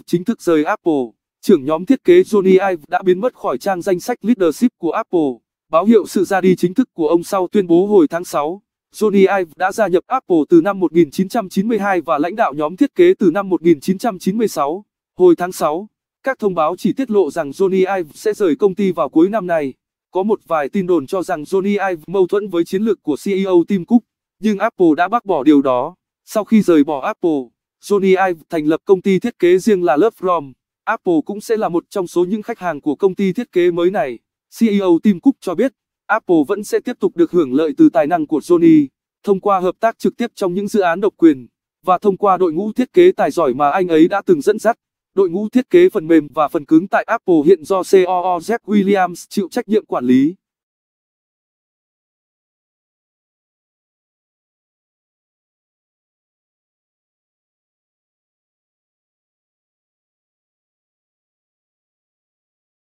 Ive chính thức rời Apple, trưởng nhóm thiết kế Johnny Ive đã biến mất khỏi trang danh sách leadership của Apple. Báo hiệu sự ra đi chính thức của ông sau tuyên bố hồi tháng 6, Johnny Ive đã gia nhập Apple từ năm 1992 và lãnh đạo nhóm thiết kế từ năm 1996. Hồi tháng 6, các thông báo chỉ tiết lộ rằng Johnny Ive sẽ rời công ty vào cuối năm nay. Có một vài tin đồn cho rằng Johnny Ive mâu thuẫn với chiến lược của CEO Tim Cook, nhưng Apple đã bác bỏ điều đó. Sau khi rời bỏ Apple, Johnny Ive thành lập công ty thiết kế riêng là Lovefrom. Apple cũng sẽ là một trong số những khách hàng của công ty thiết kế mới này. CEO Tim Cook cho biết, Apple vẫn sẽ tiếp tục được hưởng lợi từ tài năng của Johnny, thông qua hợp tác trực tiếp trong những dự án độc quyền, và thông qua đội ngũ thiết kế tài giỏi mà anh ấy đã từng dẫn dắt. Đội ngũ thiết kế phần mềm và phần cứng tại Apple hiện do COO e Jeff Williams chịu trách nhiệm quản lý.